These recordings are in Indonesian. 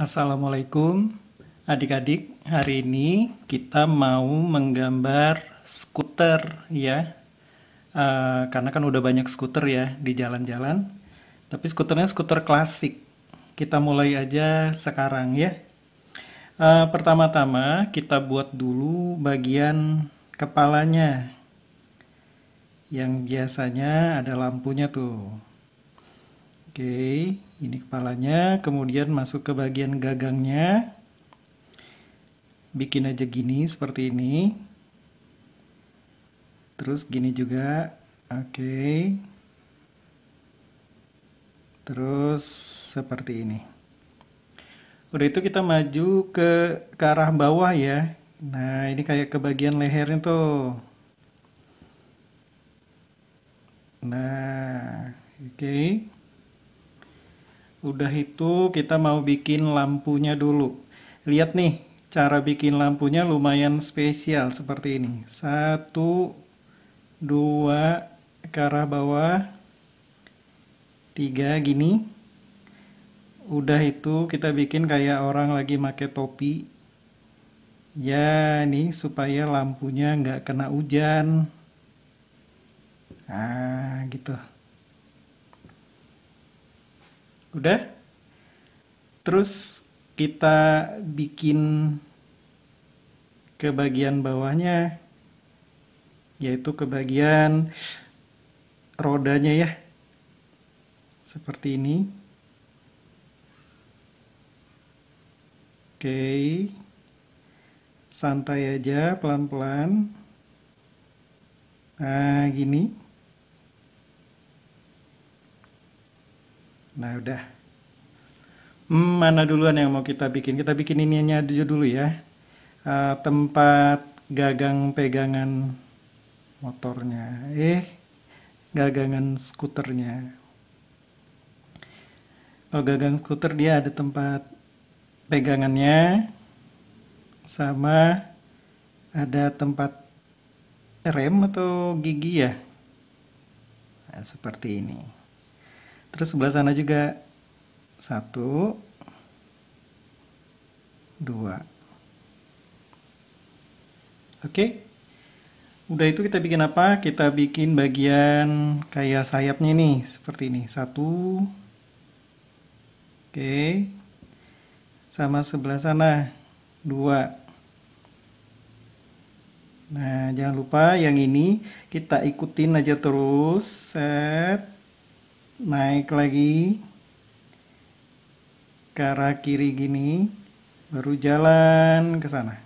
Assalamualaikum adik-adik hari ini kita mau menggambar skuter ya uh, karena kan udah banyak skuter ya di jalan-jalan tapi skuternya skuter klasik kita mulai aja sekarang ya uh, pertama-tama kita buat dulu bagian kepalanya yang biasanya ada lampunya tuh oke okay ini kepalanya kemudian masuk ke bagian gagangnya bikin aja gini seperti ini terus gini juga oke okay. terus seperti ini udah itu kita maju ke ke arah bawah ya nah ini kayak ke bagian lehernya tuh nah oke okay. Udah itu kita mau bikin lampunya dulu. Lihat nih, cara bikin lampunya lumayan spesial seperti ini. Satu, dua, ke arah bawah. Tiga, gini. Udah itu kita bikin kayak orang lagi pakai topi. Ya, nih supaya lampunya nggak kena hujan. Ah, gitu udah terus kita bikin ke bagian bawahnya yaitu ke bagian rodanya ya seperti ini oke santai aja pelan-pelan nah gini Nah udah. Hmm, mana duluan yang mau kita bikin? Kita bikin ini aja dulu ya. Uh, tempat gagang pegangan motornya. Eh, gagangan skuternya. Kalau gagang skuter dia ada tempat pegangannya sama ada tempat rem atau gigi ya. Nah, seperti ini. Terus sebelah sana juga. Satu. Dua. Oke. Udah itu kita bikin apa? Kita bikin bagian kayak sayapnya nih. Seperti ini. Satu. Oke. Sama sebelah sana. Dua. Nah, jangan lupa yang ini kita ikutin aja terus. Set naik lagi ke arah kiri gini baru jalan ke sana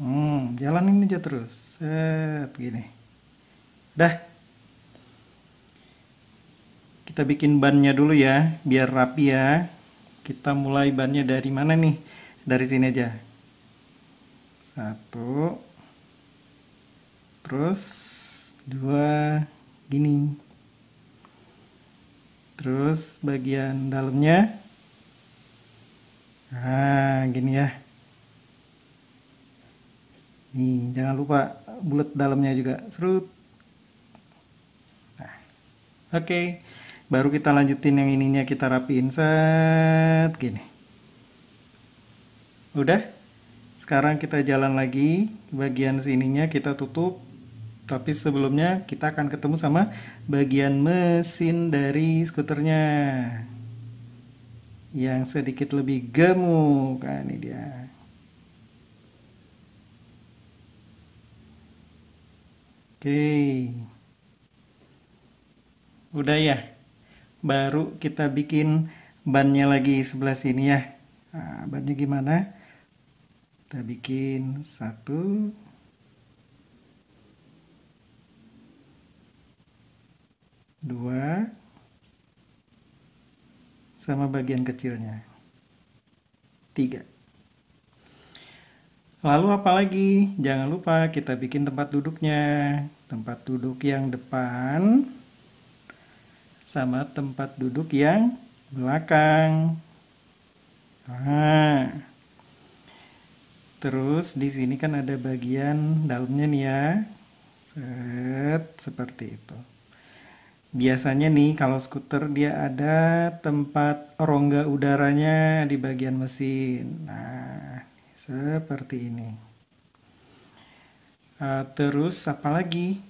hmm, jalan ini aja terus set gini dah kita bikin bannya dulu ya biar rapi ya kita mulai bannya dari mana nih dari sini aja satu terus dua gini terus bagian dalamnya nah gini ya nih jangan lupa bulat dalamnya juga serut nah oke okay. baru kita lanjutin yang ininya kita rapiin set gini udah sekarang kita jalan lagi bagian sininya kita tutup tapi sebelumnya kita akan ketemu sama bagian mesin dari skuternya yang sedikit lebih gemuk. Nah, ini dia. Oke. Udah ya. Baru kita bikin bannya lagi sebelah sini ya. Nah, bannya gimana? Kita bikin satu, 2 sama bagian kecilnya 3 lalu apa lagi jangan lupa kita bikin tempat duduknya tempat duduk yang depan sama tempat duduk yang belakang nah terus di sini kan ada bagian dalamnya nih ya set seperti itu Biasanya nih kalau skuter dia ada tempat rongga udaranya di bagian mesin. Nah, seperti ini. Uh, terus apa lagi?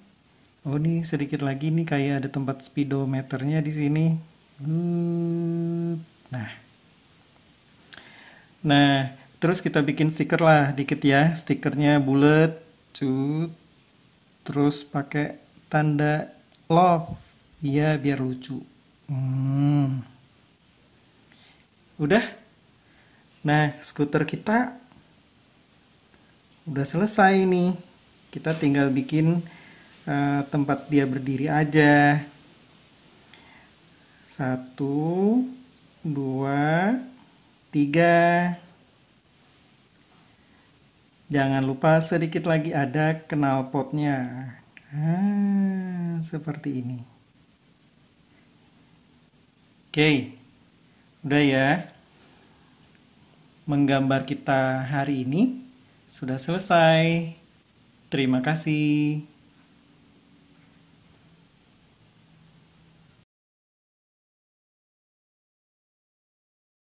Oh nih sedikit lagi nih kayak ada tempat speedometernya di sini. nah. Nah, terus kita bikin stiker lah dikit ya. Stikernya bulat, cut. Terus pakai tanda love Iya, biar lucu. Hmm. Udah? Nah, skuter kita udah selesai nih. Kita tinggal bikin uh, tempat dia berdiri aja. Satu, dua, tiga. Jangan lupa sedikit lagi ada knalpotnya. Ah, seperti ini. Oke, udah ya. Menggambar kita hari ini sudah selesai. Terima kasih.